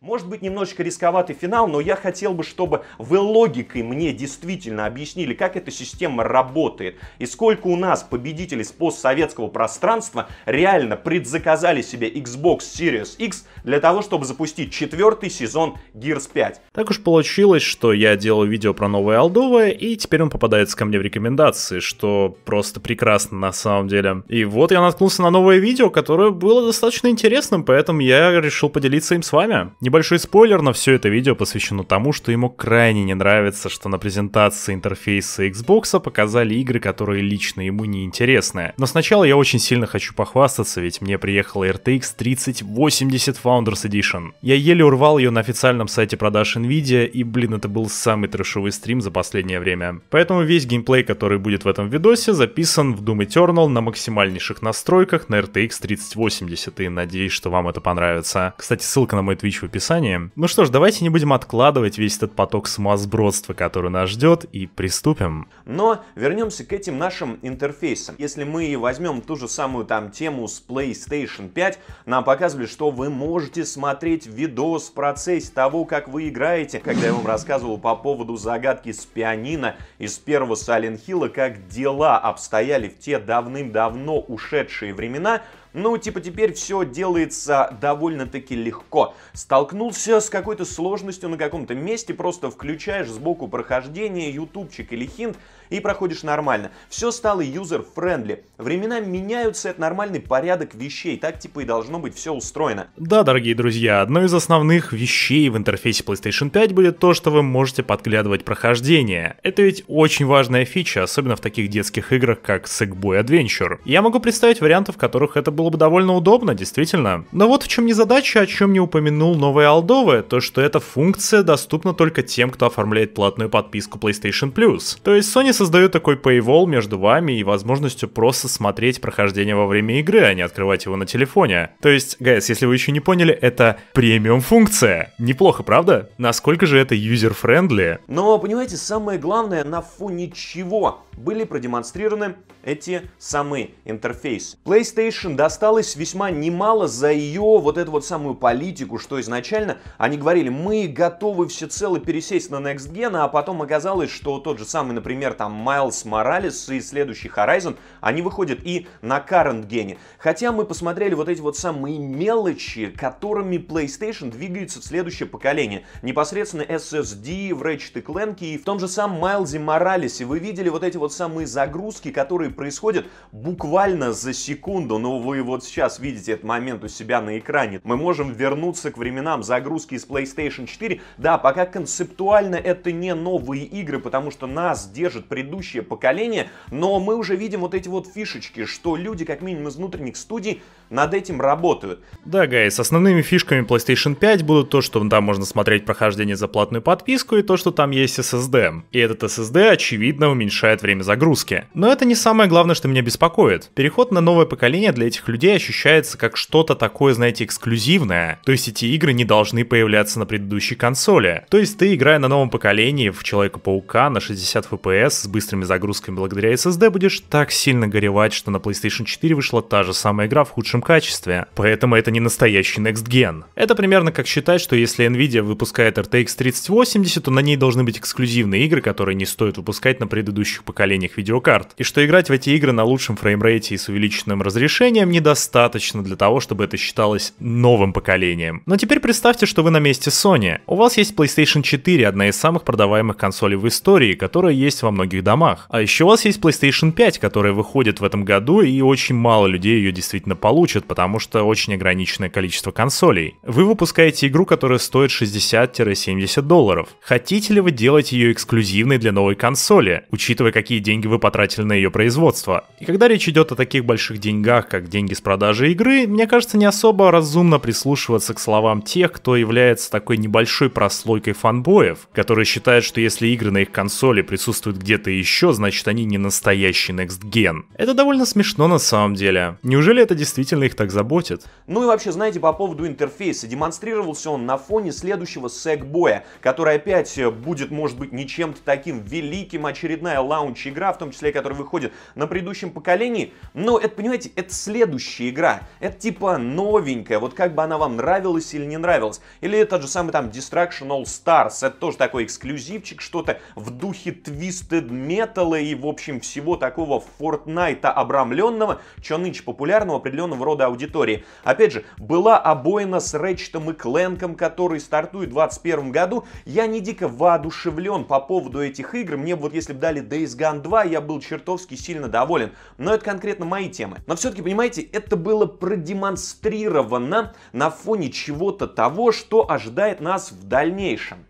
Может быть немножечко рисковатый финал, но я хотел бы, чтобы вы логикой мне действительно объяснили, как эта система работает и сколько у нас победителей с постсоветского пространства реально предзаказали себе Xbox Series X для того, чтобы запустить четвертый сезон Gears 5. Так уж получилось, что я делал видео про новое Алдовое, и теперь он попадается ко мне в рекомендации, что просто прекрасно на самом деле. И вот я наткнулся на новое видео, которое было достаточно интересным, поэтому я решил поделиться им с вами. Небольшой спойлер, но все это видео посвящено тому, что ему крайне не нравится, что на презентации интерфейса Xbox показали игры, которые лично ему не интересны. Но сначала я очень сильно хочу похвастаться, ведь мне приехала RTX 3080 Founders Edition. Я еле урвал ее на официальном сайте продаж Nvidia, и, блин, это был самый трешовый стрим за последнее время. Поэтому весь геймплей, который будет в этом видосе, записан в Doom Eternal на максимальнейших настройках на RTX 3080, и надеюсь, что вам это понравится. Кстати, ссылка на мой Twitch в описании описании. Ну что ж, давайте не будем откладывать весь этот поток самосбродства, который нас ждет, и приступим. Но вернемся к этим нашим интерфейсам. Если мы возьмем ту же самую там тему с PlayStation 5, нам показывали, что вы можете смотреть видос в процессе того, как вы играете. Когда я вам рассказывал по поводу загадки с пианино из первого Silent Hill, как дела обстояли в те давным-давно ушедшие времена, ну, типа теперь все делается довольно-таки легко. Столкнулся с какой-то сложностью на каком-то месте, просто включаешь сбоку прохождение, ютубчик или хинт, и проходишь нормально. Все стало юзер-френдли. Времена меняются, это нормальный порядок вещей. Так типа и должно быть все устроено. Да, дорогие друзья, одной из основных вещей в интерфейсе PlayStation 5 будет то, что вы можете подглядывать прохождение. Это ведь очень важная фича, особенно в таких детских играх, как Sackboy Adventure. Я могу представить варианты, в которых это было бы довольно удобно, действительно. Но вот в чем не задача, о чем не упомянул новый Алдовы, то что эта функция доступна только тем, кто оформляет платную подписку PlayStation Plus. То есть Sony создают такой paywall между вами и возможностью просто смотреть прохождение во время игры, а не открывать его на телефоне. То есть, гайс, если вы еще не поняли, это премиум функция. Неплохо, правда? Насколько же это юзер-френдли? Но, понимаете, самое главное, на фоне чего были продемонстрированы эти самые интерфейсы. PlayStation досталось весьма немало за ее вот эту вот самую политику, что изначально они говорили, мы готовы всецело пересесть на Next Gen, а потом оказалось, что тот же самый, например, там там Майлз Моралес и следующий Horizon, они выходят и на current гене. Хотя мы посмотрели вот эти вот самые мелочи, которыми PlayStation двигается в следующее поколение. Непосредственно SSD в Ratchet Clank и в том же самом Майлзе Моралесе. Вы видели вот эти вот самые загрузки, которые происходят буквально за секунду. Но вы вот сейчас видите этот момент у себя на экране. Мы можем вернуться к временам загрузки из PlayStation 4. Да, пока концептуально это не новые игры, потому что нас держит при предыдущее поколение, но мы уже видим вот эти вот фишечки, что люди, как минимум из внутренних студий, над этим работают. Да, гайс, основными фишками PlayStation 5 будут то, что там можно смотреть прохождение за платную подписку и то, что там есть SSD. И этот SSD, очевидно, уменьшает время загрузки. Но это не самое главное, что меня беспокоит. Переход на новое поколение для этих людей ощущается как что-то такое, знаете, эксклюзивное. То есть эти игры не должны появляться на предыдущей консоли. То есть ты, играя на новом поколении в Человека-паука на 60 FPS с быстрыми загрузками благодаря SSD будешь так сильно горевать, что на PlayStation 4 вышла та же самая игра в худшем качестве. Поэтому это не настоящий Next Gen. Это примерно как считать, что если Nvidia выпускает RTX 3080, то на ней должны быть эксклюзивные игры, которые не стоит выпускать на предыдущих поколениях видеокарт. И что играть в эти игры на лучшем фреймрейте и с увеличенным разрешением недостаточно для того, чтобы это считалось новым поколением. Но теперь представьте, что вы на месте Sony. У вас есть PlayStation 4, одна из самых продаваемых консолей в истории, которая есть во многих и домах. А еще у вас есть PlayStation 5, которая выходит в этом году, и очень мало людей ее действительно получат, потому что очень ограниченное количество консолей. Вы выпускаете игру, которая стоит 60-70 долларов. Хотите ли вы делать ее эксклюзивной для новой консоли, учитывая, какие деньги вы потратили на ее производство? И когда речь идет о таких больших деньгах, как деньги с продажи игры, мне кажется, не особо разумно прислушиваться к словам тех, кто является такой небольшой прослойкой фанбоев, которые считают, что если игры на их консоли присутствуют где-то где-то еще, значит они не настоящий Next Gen. Это довольно смешно на самом деле. Неужели это действительно их так заботит? Ну и вообще, знаете, по поводу интерфейса, демонстрировался он на фоне следующего Segboy, который опять э, будет, может быть, не чем-то таким великим, очередная лаунч-игра, в том числе, которая выходит на предыдущем поколении, но ну, это, понимаете, это следующая игра, это типа новенькая, вот как бы она вам нравилась или не нравилась, или тот же самый там Destruction All Stars, это тоже такой эксклюзивчик, что-то в духе Twisted металла и, в общем, всего такого Фортнайта обрамленного, что нынче популярного определенного рода аудитории. Опять же, была обоина с Рэчетом и Кленком, который стартует в 2021 году. Я не дико воодушевлен по поводу этих игр. Мне вот если бы дали Days Gone 2, я был чертовски сильно доволен. Но это конкретно мои темы. Но все-таки, понимаете, это было продемонстрировано на фоне чего-то того, что ожидает нас в дальнейшем.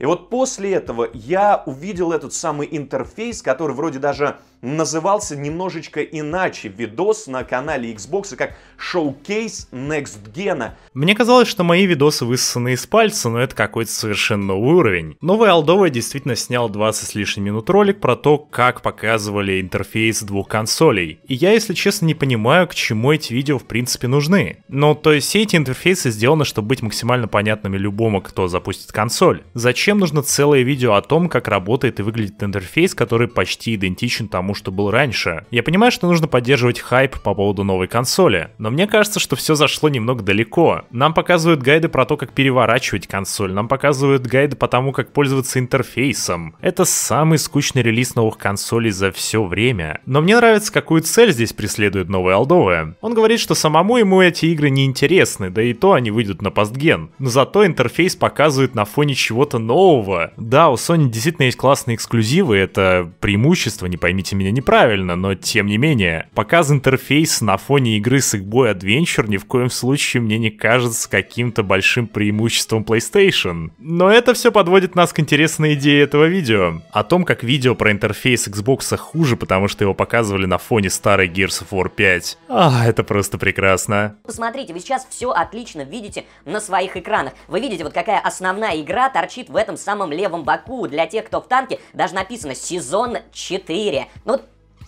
И вот после этого я увидел этот самый интерфейс, который вроде даже назывался немножечко иначе видос на канале Xbox как showcase Next Gen». Мне казалось, что мои видосы высосаны из пальца, но это какой-то совершенно новый уровень. Новый Алдовый действительно снял 20 с лишним минут ролик про то, как показывали интерфейс двух консолей. И я, если честно, не понимаю, к чему эти видео в принципе нужны. Но то есть все эти интерфейсы сделаны, чтобы быть максимально понятными любому, кто запустит консоль. Зачем нужно целое видео о том, как работает и выглядит интерфейс, который почти идентичен тому, что был раньше. Я понимаю, что нужно поддерживать хайп по поводу новой консоли, но мне кажется, что все зашло немного далеко. Нам показывают гайды про то, как переворачивать консоль, нам показывают гайды по тому, как пользоваться интерфейсом. Это самый скучный релиз новых консолей за все время. Но мне нравится, какую цель здесь преследует новая алдовая. Он говорит, что самому ему эти игры не интересны, да и то они выйдут на постген. Но зато интерфейс показывает на фоне чего-то нового. Да, у Sony действительно есть классные эксклюзивы, это преимущество, не поймите меня меня неправильно, но тем не менее, показ интерфейса на фоне игры Sackboy Adventure ни в коем случае мне не кажется каким-то большим преимуществом PlayStation. Но это все подводит нас к интересной идее этого видео. О том, как видео про интерфейс Xbox хуже, потому что его показывали на фоне старой Gears of War 5. А, это просто прекрасно. Посмотрите, вы сейчас все отлично видите на своих экранах. Вы видите, вот какая основная игра торчит в этом самом левом боку. Для тех, кто в танке, даже написано «Сезон 4». Ну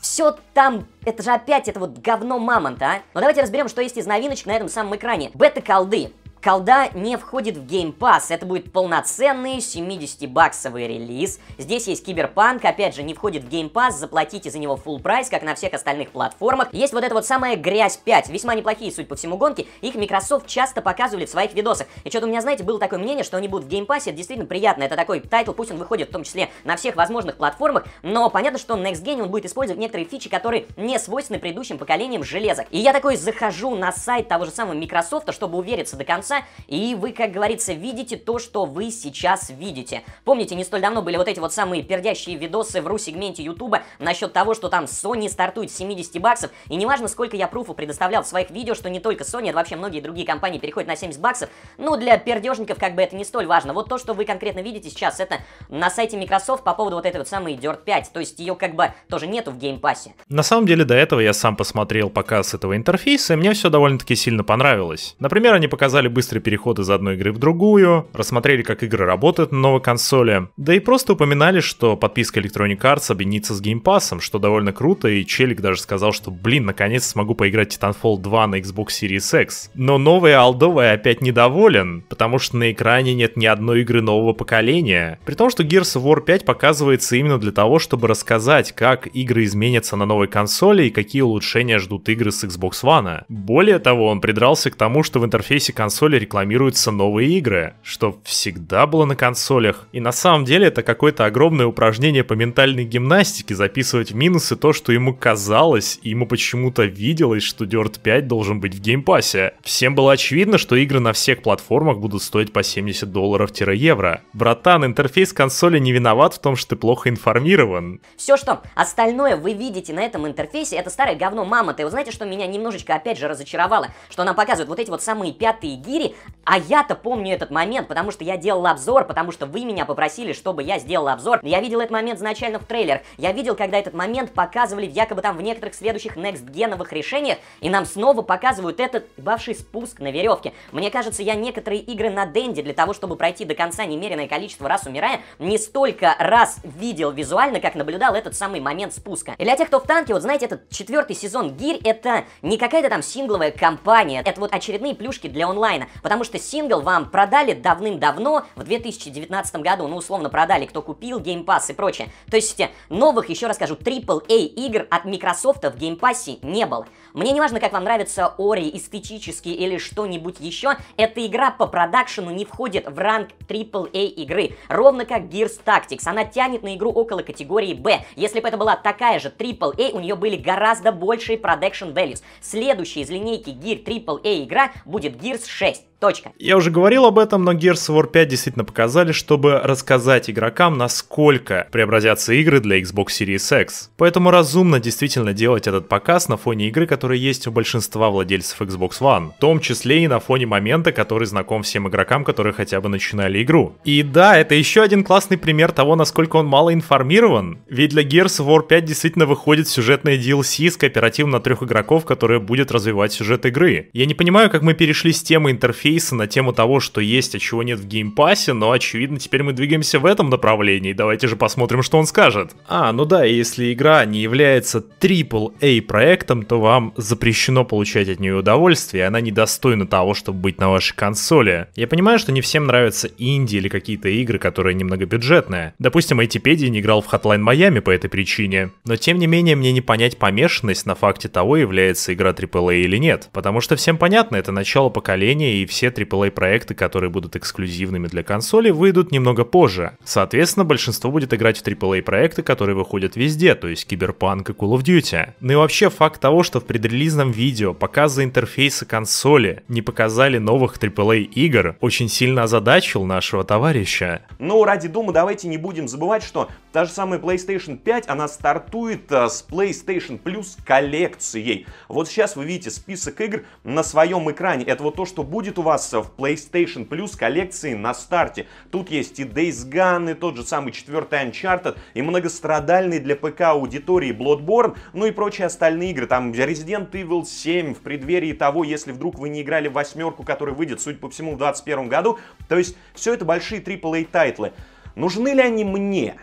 все там, это же опять это вот говно мамонта, а? Но давайте разберем, что есть из новиночек на этом самом экране. Бета-колды. Колда не входит в Game Pass, это будет полноценный 70-баксовый релиз. Здесь есть Киберпанк, опять же, не входит в Game Pass, заплатите за него full прайс, как на всех остальных платформах. Есть вот эта вот самая Грязь 5, весьма неплохие, суть по всему, гонки, их Microsoft часто показывали в своих видосах. И что-то у меня, знаете, было такое мнение, что они будут в Game Pass, это действительно приятно, это такой тайтл, пусть он выходит в том числе на всех возможных платформах, но понятно, что Next Gen он будет использовать некоторые фичи, которые не свойственны предыдущим поколениям железок. И я такой захожу на сайт того же самого Microsoft, чтобы увериться до конца, меняется, и вы, как говорится, видите то, что вы сейчас видите. Помните, не столь давно были вот эти вот самые пердящие видосы в ру-сегменте Ютуба насчет того, что там Sony стартует с 70 баксов, и неважно, сколько я пруфу предоставлял в своих видео, что не только Sony, а вообще многие другие компании переходят на 70 баксов, ну, для пердежников как бы это не столь важно. Вот то, что вы конкретно видите сейчас, это на сайте Microsoft по поводу вот этой вот самой Dirt 5, то есть ее как бы тоже нету в геймпассе. На самом деле, до этого я сам посмотрел показ этого интерфейса, и мне все довольно-таки сильно понравилось. Например, они показали быстрый переход из одной игры в другую, рассмотрели, как игры работают на новой консоли, да и просто упоминали, что подписка Electronic Arts объединится с Game Pass, что довольно круто, и Челик даже сказал, что, блин, наконец смогу поиграть Titanfall 2 на Xbox Series X. Но новый Алдовый опять недоволен, потому что на экране нет ни одной игры нового поколения. При том, что Gears of War 5 показывается именно для того, чтобы рассказать, как игры изменятся на новой консоли и какие улучшения ждут игры с Xbox One. Более того, он придрался к тому, что в интерфейсе консоли консоли рекламируются новые игры, что всегда было на консолях. И на самом деле это какое-то огромное упражнение по ментальной гимнастике записывать в минусы то, что ему казалось, и ему почему-то виделось, что Dirt 5 должен быть в геймпассе. Всем было очевидно, что игры на всех платформах будут стоить по 70 долларов-евро. Братан, интерфейс консоли не виноват в том, что ты плохо информирован. Все, что остальное вы видите на этом интерфейсе, это старое говно мама. Ты знаете, что меня немножечко опять же разочаровало, что нам показывают вот эти вот самые пятые гиды, 4. А я-то помню этот момент, потому что я делал обзор, потому что вы меня попросили, чтобы я сделал обзор. Я видел этот момент изначально в трейлерах. Я видел, когда этот момент показывали якобы там в некоторых следующих Next геновых решениях, и нам снова показывают этот бывший спуск на веревке. Мне кажется, я некоторые игры на Денде для того, чтобы пройти до конца немеренное количество раз умирая, не столько раз видел визуально, как наблюдал этот самый момент спуска. И для тех, кто в танке, вот знаете, этот четвертый сезон Гирь, это не какая-то там сингловая компания, это вот очередные плюшки для онлайна потому что сингл вам продали давным-давно, в 2019 году, ну, условно, продали, кто купил, Game Pass и прочее. То есть новых, еще раз скажу, AAA игр от Microsoft в Game Pass не было. Мне не важно, как вам нравится Ори эстетически или что-нибудь еще, эта игра по продакшену не входит в ранг AAA игры, ровно как Gears Tactics. Она тянет на игру около категории B. Если бы это была такая же AAA, у нее были гораздо большие production values. Следующая из линейки Gear AAA игра будет Gears 6. です。Точка. Я уже говорил об этом, но Gears of War 5 действительно показали, чтобы рассказать игрокам, насколько преобразятся игры для Xbox Series X. Поэтому разумно действительно делать этот показ на фоне игры, которая есть у большинства владельцев Xbox One, в том числе и на фоне момента, который знаком всем игрокам, которые хотя бы начинали игру. И да, это еще один классный пример того, насколько он мало информирован. Ведь для Gears of War 5 действительно выходит сюжетная DLC с кооперативом на трех игроков, которая будет развивать сюжет игры. Я не понимаю, как мы перешли с темы интерфейса интерфейса на тему того, что есть, а чего нет в геймпассе, но, очевидно, теперь мы двигаемся в этом направлении. Давайте же посмотрим, что он скажет. А, ну да, если игра не является AAA проектом, то вам запрещено получать от нее удовольствие, и она недостойна того, чтобы быть на вашей консоли. Я понимаю, что не всем нравятся инди или какие-то игры, которые немного бюджетные. Допустим, Айтипедия не играл в Hotline Miami по этой причине. Но тем не менее, мне не понять помешанность на факте того, является игра AAA или нет. Потому что всем понятно, это начало поколения и все все AAA-проекты, которые будут эксклюзивными для консоли, выйдут немного позже. Соответственно, большинство будет играть в AAA-проекты, которые выходят везде, то есть Киберпанк и Call of Duty. Ну и вообще факт того, что в предрелизном видео показы интерфейса консоли не показали новых AAA-игр, очень сильно озадачил нашего товарища. Ну, ради дума давайте не будем забывать, что та же самая PlayStation 5, она стартует а, с PlayStation Plus коллекцией. Вот сейчас вы видите список игр на своем экране. Это вот то, что будет у вас в PlayStation Plus коллекции на старте. Тут есть и Days Gone, и тот же самый четвертый Uncharted, и многострадальный для ПК аудитории Bloodborne, ну и прочие остальные игры. Там Resident Evil 7 в преддверии того, если вдруг вы не играли в восьмерку, которая выйдет, судя по всему, в 2021 году. То есть все это большие AAA тайтлы. Нужны ли они мне?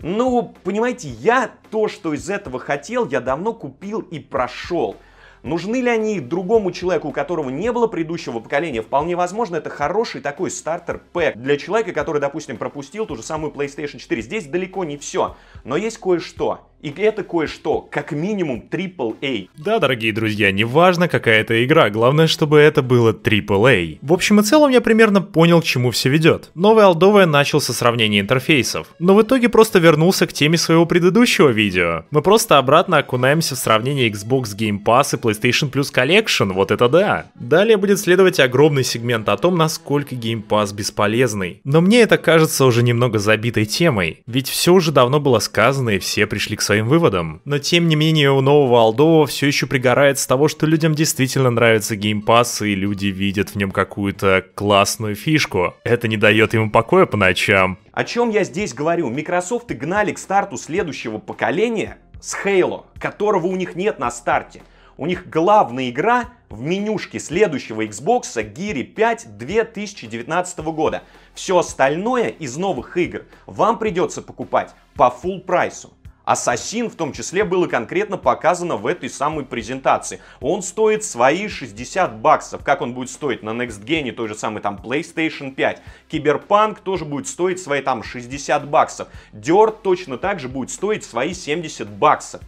Ну, понимаете, я то, что из этого хотел, я давно купил и прошел. Нужны ли они другому человеку, у которого не было предыдущего поколения? Вполне возможно, это хороший такой стартер-пэк для человека, который, допустим, пропустил ту же самую PlayStation 4. Здесь далеко не все, но есть кое-что. И это кое-что, как минимум AAA. Да, дорогие друзья, неважно какая это игра, главное, чтобы это было AAA. В общем и целом я примерно понял, к чему все ведет. Новый Алдовая начал со сравнения интерфейсов, но в итоге просто вернулся к теме своего предыдущего видео. Мы просто обратно окунаемся в сравнение Xbox Game Pass и PlayStation Plus Collection, вот это да. Далее будет следовать огромный сегмент о том, насколько Game Pass бесполезный. Но мне это кажется уже немного забитой темой, ведь все уже давно было сказано и все пришли к своим выводам. Но тем не менее у нового Алдова все еще пригорает с того, что людям действительно нравится геймпасс, и люди видят в нем какую-то классную фишку. Это не дает ему покоя по ночам. О чем я здесь говорю? Microsoft и гнали к старту следующего поколения с Halo, которого у них нет на старте. У них главная игра в менюшке следующего Xbox Gear 5 2019 года. Все остальное из новых игр вам придется покупать по full прайсу. Ассасин в том числе было конкретно показано в этой самой презентации. Он стоит свои 60 баксов. Как он будет стоить на Next Gen, той же самой там PlayStation 5. Киберпанк тоже будет стоить свои там 60 баксов. Dirt точно так же будет стоить свои 70 баксов.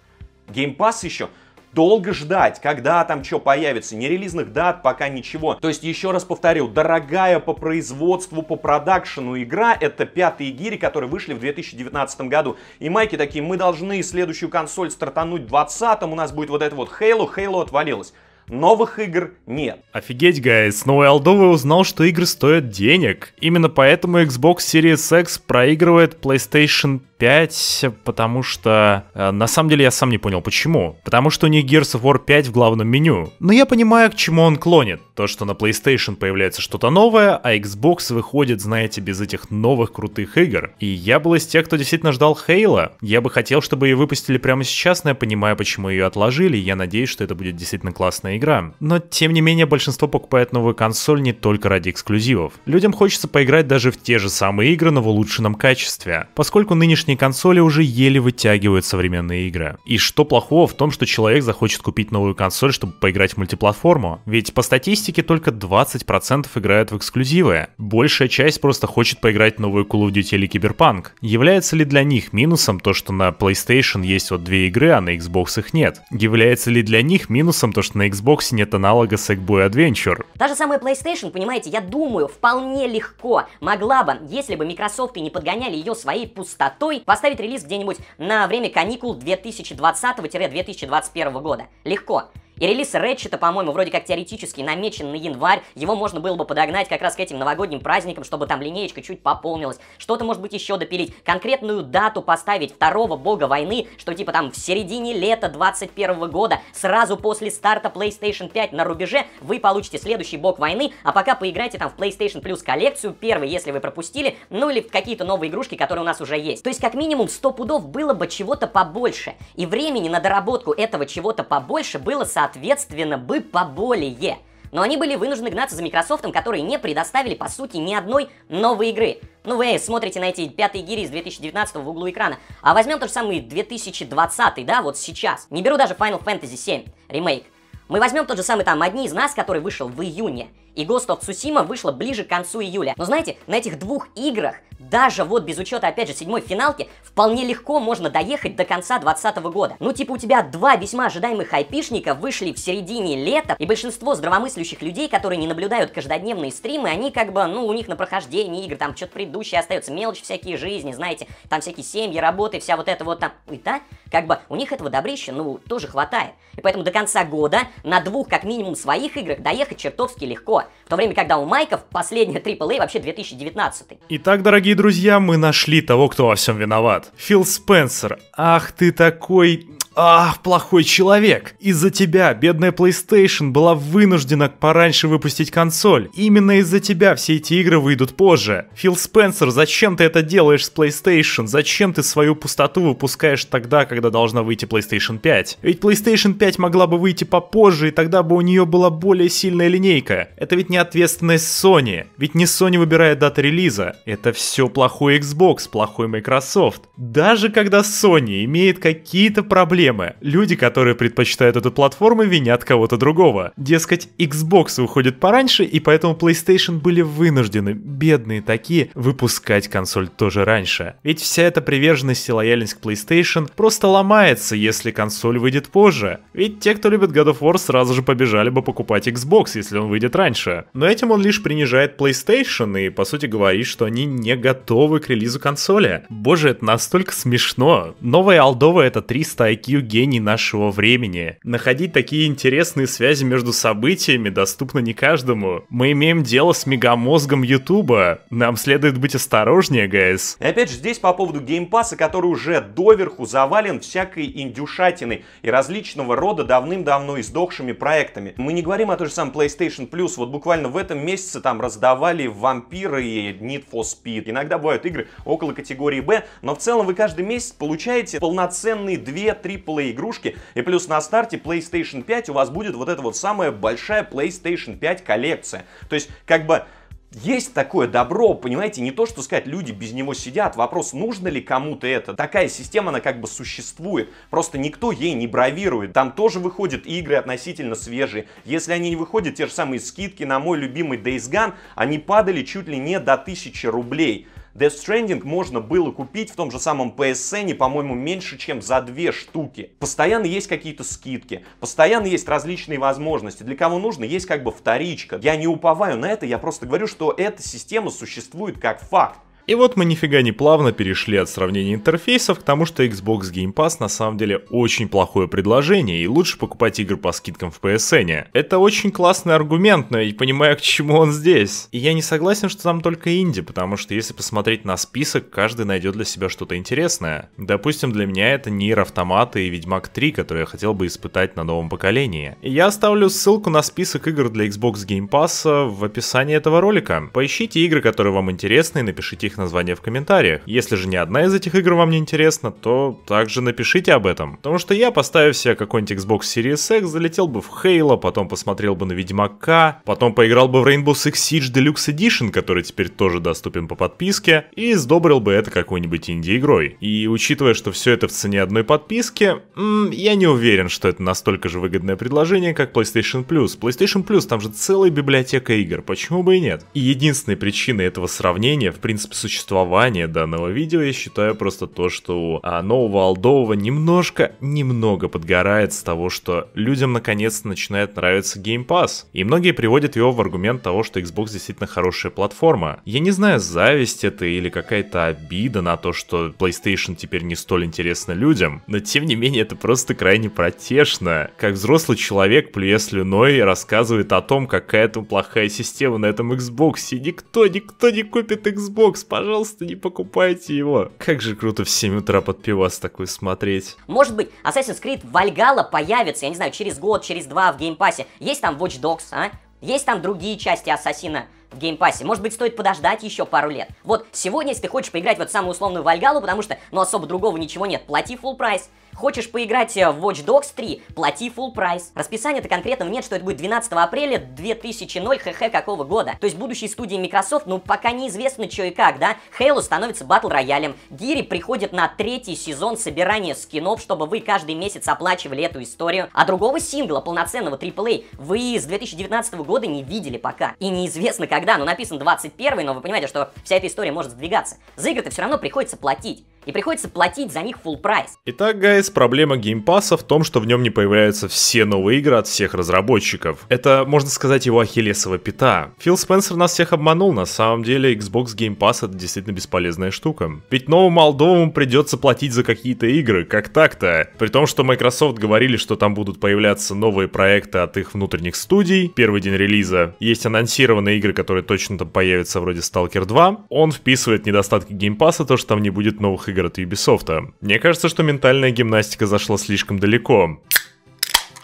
Game Pass еще долго ждать, когда там что появится, не релизных дат, пока ничего. То есть, еще раз повторю, дорогая по производству, по продакшену игра, это пятые гири, которые вышли в 2019 году. И майки такие, мы должны следующую консоль стартануть в 20 у нас будет вот это вот Halo, Halo отвалилось. Новых игр нет. Офигеть, гайс, новый Алдовый узнал, что игры стоят денег. Именно поэтому Xbox Series X проигрывает PlayStation 5, потому что... Э, на самом деле я сам не понял, почему. Потому что у них Gears of War 5 в главном меню. Но я понимаю, к чему он клонит. То, что на PlayStation появляется что-то новое, а Xbox выходит, знаете, без этих новых крутых игр. И я был из тех, кто действительно ждал Хейла. Я бы хотел, чтобы ее выпустили прямо сейчас, но я понимаю, почему ее отложили, я надеюсь, что это будет действительно классная игра. Но, тем не менее, большинство покупает новую консоль не только ради эксклюзивов. Людям хочется поиграть даже в те же самые игры, но в улучшенном качестве. Поскольку нынешний нынешние консоли уже еле вытягивают современные игры. И что плохого в том, что человек захочет купить новую консоль, чтобы поиграть в мультиплатформу? Ведь по статистике только 20% играют в эксклюзивы. Большая часть просто хочет поиграть в новую Call of Duty или Cyberpunk. Является ли для них минусом то, что на PlayStation есть вот две игры, а на Xbox их нет? Является ли для них минусом то, что на Xbox нет аналога Sackboy Adventure? Даже самая PlayStation, понимаете, я думаю, вполне легко могла бы, если бы Microsoft и не подгоняли ее своей пустотой, поставить релиз где-нибудь на время каникул 2020-2021 года. Легко. И релиз Рэтчета, по-моему, вроде как теоретически намечен на январь. Его можно было бы подогнать как раз к этим новогодним праздникам, чтобы там линеечка чуть пополнилась. Что-то, может быть, еще допилить. Конкретную дату поставить второго бога войны, что типа там в середине лета 21 года, сразу после старта PlayStation 5 на рубеже, вы получите следующий бог войны, а пока поиграйте там в PlayStation Plus коллекцию, первый, если вы пропустили, ну или в какие-то новые игрушки, которые у нас уже есть. То есть, как минимум, 100 пудов было бы чего-то побольше. И времени на доработку этого чего-то побольше было, со соответственно, бы поболее. Но они были вынуждены гнаться за Microsoft, которые не предоставили, по сути, ни одной новой игры. Ну вы смотрите на эти пятые гири из 2019 в углу экрана. А возьмем тот же самый 2020, да, вот сейчас. Не беру даже Final Fantasy 7 ремейк. Мы возьмем тот же самый там «Одни из нас», который вышел в июне и Ghost of Tsushima вышла ближе к концу июля. Но знаете, на этих двух играх, даже вот без учета, опять же, седьмой финалки, вполне легко можно доехать до конца 2020 года. Ну типа у тебя два весьма ожидаемых айпишника вышли в середине лета, и большинство здравомыслящих людей, которые не наблюдают каждодневные стримы, они как бы, ну, у них на прохождении игр, там что-то предыдущее остается, мелочь всякие жизни, знаете, там всякие семьи, работы, вся вот эта вот там, и да, как бы у них этого добрища, ну, тоже хватает. И поэтому до конца года на двух, как минимум, своих играх доехать чертовски легко в то время, когда у Майков последняя AAA вообще 2019. Итак, дорогие друзья, мы нашли того, кто во всем виноват. Фил Спенсер. Ах ты такой Ах, плохой человек! Из-за тебя бедная PlayStation была вынуждена пораньше выпустить консоль. Именно из-за тебя все эти игры выйдут позже. Фил Спенсер, зачем ты это делаешь с PlayStation? Зачем ты свою пустоту выпускаешь тогда, когда должна выйти PlayStation 5? Ведь PlayStation 5 могла бы выйти попозже, и тогда бы у нее была более сильная линейка. Это ведь не ответственность Sony. Ведь не Sony выбирает дату релиза. Это все плохой Xbox, плохой Microsoft. Даже когда Sony имеет какие-то проблемы проблемы. Люди, которые предпочитают эту платформу, винят кого-то другого. Дескать, Xbox уходит пораньше, и поэтому PlayStation были вынуждены, бедные такие, выпускать консоль тоже раньше. Ведь вся эта приверженность и лояльность к PlayStation просто ломается, если консоль выйдет позже. Ведь те, кто любит God of War, сразу же побежали бы покупать Xbox, если он выйдет раньше. Но этим он лишь принижает PlayStation и, по сути, говорит, что они не готовы к релизу консоли. Боже, это настолько смешно. Новая Алдова это 300 IQ IQ гений нашего времени. Находить такие интересные связи между событиями доступно не каждому. Мы имеем дело с мегамозгом Ютуба. Нам следует быть осторожнее, гайс. И опять же, здесь по поводу геймпаса, который уже доверху завален всякой индюшатиной и различного рода давным-давно издохшими проектами. Мы не говорим о той же самой PlayStation Plus. Вот буквально в этом месяце там раздавали вампиры и Need for Speed. Иногда бывают игры около категории B, но в целом вы каждый месяц получаете полноценные 2 три AAA игрушки. И плюс на старте PlayStation 5 у вас будет вот эта вот самая большая PlayStation 5 коллекция. То есть, как бы, есть такое добро, понимаете, не то, что сказать, люди без него сидят. Вопрос, нужно ли кому-то это. Такая система, она как бы существует. Просто никто ей не бравирует. Там тоже выходят игры относительно свежие. Если они не выходят, те же самые скидки на мой любимый Days Gone, они падали чуть ли не до 1000 рублей. Death Stranding можно было купить в том же самом PSN, по-моему, меньше, чем за две штуки. Постоянно есть какие-то скидки, постоянно есть различные возможности. Для кого нужно, есть как бы вторичка. Я не уповаю на это, я просто говорю, что эта система существует как факт. И вот мы нифига не плавно перешли от сравнения интерфейсов к тому, что Xbox Game Pass на самом деле очень плохое предложение и лучше покупать игры по скидкам в PSN. Это очень классный аргумент, но я не понимаю, к чему он здесь. И я не согласен, что там только инди, потому что если посмотреть на список, каждый найдет для себя что-то интересное. Допустим, для меня это Нир Автоматы и Ведьмак 3, которые я хотел бы испытать на новом поколении. И я оставлю ссылку на список игр для Xbox Game Pass в описании этого ролика. Поищите игры, которые вам интересны, и напишите их их названия в комментариях. Если же ни одна из этих игр вам не интересна, то также напишите об этом. Потому что я, поставив себе какой-нибудь Xbox Series X, залетел бы в Halo, потом посмотрел бы на Ведьмака, потом поиграл бы в Rainbow Six Siege Deluxe Edition, который теперь тоже доступен по подписке, и сдобрил бы это какой-нибудь инди-игрой. И учитывая, что все это в цене одной подписки, м- я не уверен, что это настолько же выгодное предложение, как PlayStation Plus. PlayStation Plus, там же целая библиотека игр, почему бы и нет? И единственной причиной этого сравнения, в принципе, существование данного видео, я считаю просто то, что у а, нового Алдового немножко, немного подгорает с того, что людям наконец начинает нравиться Game Pass. И многие приводят его в аргумент того, что Xbox действительно хорошая платформа. Я не знаю, зависть это или какая-то обида на то, что PlayStation теперь не столь интересна людям, но тем не менее это просто крайне протешно. Как взрослый человек, плюя слюной, рассказывает о том, какая то плохая система на этом Xbox, никто, никто не купит Xbox, пожалуйста, не покупайте его. Как же круто в 7 утра под пивас такой смотреть. Может быть, Assassin's Creed Valhalla появится, я не знаю, через год, через два в геймпассе. Есть там Watch Dogs, а? Есть там другие части Ассасина в геймпассе. Может быть, стоит подождать еще пару лет. Вот сегодня, если ты хочешь поиграть в эту самую условную Вальгалу, потому что, ну, особо другого ничего нет, плати full прайс. Хочешь поиграть э, в Watch Dogs 3? Плати full прайс. Расписания-то конкретного нет, что это будет 12 апреля 2000 хх какого года. То есть будущей студии Microsoft, ну пока неизвестно что и как, да? Halo становится батл роялем. Гири приходит на третий сезон собирания скинов, чтобы вы каждый месяц оплачивали эту историю. А другого сингла, полноценного AAA, вы с 2019 года не видели пока. И неизвестно когда, но ну, написано 21, но вы понимаете, что вся эта история может сдвигаться. За игры-то все равно приходится платить и приходится платить за них full прайс. Итак, гайс, проблема геймпаса в том, что в нем не появляются все новые игры от всех разработчиков. Это, можно сказать, его ахиллесова пята. Фил Спенсер нас всех обманул, на самом деле Xbox Game Pass это действительно бесполезная штука. Ведь новым алдовым придется платить за какие-то игры, как так-то? При том, что Microsoft говорили, что там будут появляться новые проекты от их внутренних студий, первый день релиза, есть анонсированные игры, которые точно там появятся, вроде Stalker 2, он вписывает недостатки геймпаса, то, что там не будет новых игр игр от Ubisoft. Мне кажется, что ментальная гимнастика зашла слишком далеко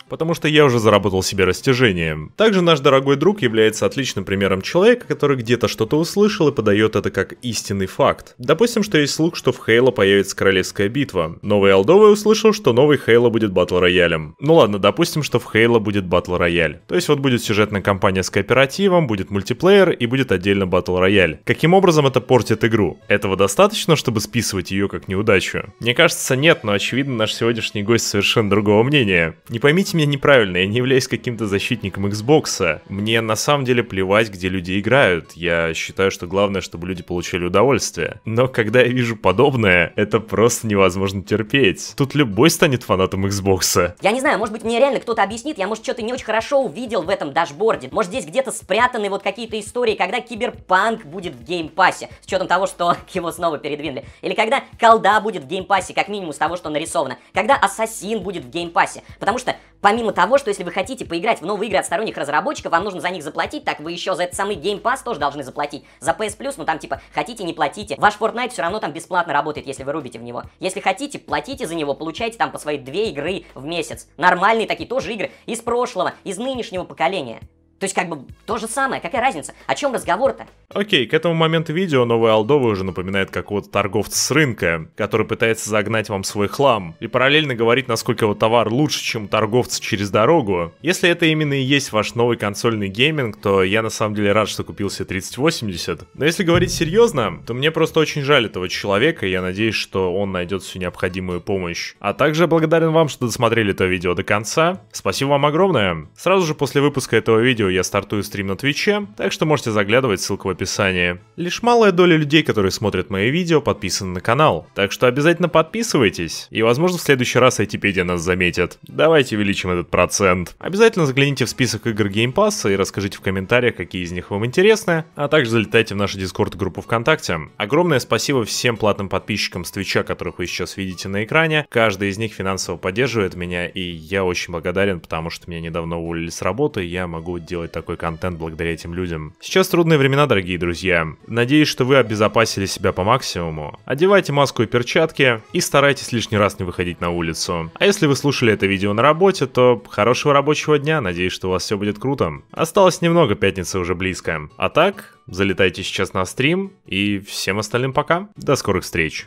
потому что я уже заработал себе растяжение. Также наш дорогой друг является отличным примером человека, который где-то что-то услышал и подает это как истинный факт. Допустим, что есть слух, что в Хейла появится королевская битва. Новый Алдовый услышал, что новый Хейла будет батл роялем. Ну ладно, допустим, что в Хейла будет батл рояль. То есть вот будет сюжетная кампания с кооперативом, будет мультиплеер и будет отдельно батл рояль. Каким образом это портит игру? Этого достаточно, чтобы списывать ее как неудачу? Мне кажется, нет, но очевидно, наш сегодняшний гость совершенно другого мнения. Не поймите меня неправильно, я не являюсь каким-то защитником Xbox. Мне на самом деле плевать, где люди играют. Я считаю, что главное, чтобы люди получили удовольствие. Но когда я вижу подобное, это просто невозможно терпеть. Тут любой станет фанатом Xbox. Я не знаю, может быть, мне реально кто-то объяснит, я, может, что-то не очень хорошо увидел в этом дашборде. Может, здесь где-то спрятаны вот какие-то истории, когда киберпанк будет в геймпассе, с учетом того, что его снова передвинули. Или когда колда будет в геймпассе, как минимум с того, что нарисовано. Когда ассасин будет в геймпассе. Потому что Помимо того, что если вы хотите поиграть в новые игры от сторонних разработчиков, вам нужно за них заплатить, так вы еще за этот самый Game Pass тоже должны заплатить. За PS Plus, ну там типа хотите, не платите. Ваш Fortnite все равно там бесплатно работает, если вы рубите в него. Если хотите, платите за него, получайте там по свои две игры в месяц. Нормальные такие тоже игры из прошлого, из нынешнего поколения. То есть, как бы, то же самое, какая разница? О чем разговор-то? Окей, к этому моменту видео новая Алдова уже напоминает какого-то торговца с рынка, который пытается загнать вам свой хлам, и параллельно говорить, насколько его товар лучше, чем торговца через дорогу. Если это именно и есть ваш новый консольный гейминг, то я на самом деле рад, что купил себе 3080. Но если говорить серьезно, то мне просто очень жаль этого человека, и я надеюсь, что он найдет всю необходимую помощь. А также благодарен вам, что досмотрели это видео до конца. Спасибо вам огромное. Сразу же после выпуска этого видео видео я стартую стрим на Твиче, так что можете заглядывать, ссылка в описании. Лишь малая доля людей, которые смотрят мои видео, подписаны на канал, так что обязательно подписывайтесь, и возможно в следующий раз Айтипедия нас заметит. Давайте увеличим этот процент. Обязательно загляните в список игр геймпасса и расскажите в комментариях, какие из них вам интересны, а также залетайте в нашу дискорд-группу ВКонтакте. Огромное спасибо всем платным подписчикам с Твича, которых вы сейчас видите на экране. Каждый из них финансово поддерживает меня, и я очень благодарен, потому что меня недавно уволили с работы, я могу делать делать такой контент благодаря этим людям. Сейчас трудные времена, дорогие друзья. Надеюсь, что вы обезопасили себя по максимуму. Одевайте маску и перчатки и старайтесь лишний раз не выходить на улицу. А если вы слушали это видео на работе, то хорошего рабочего дня, надеюсь, что у вас все будет круто. Осталось немного, пятница уже близко. А так, залетайте сейчас на стрим и всем остальным пока. До скорых встреч.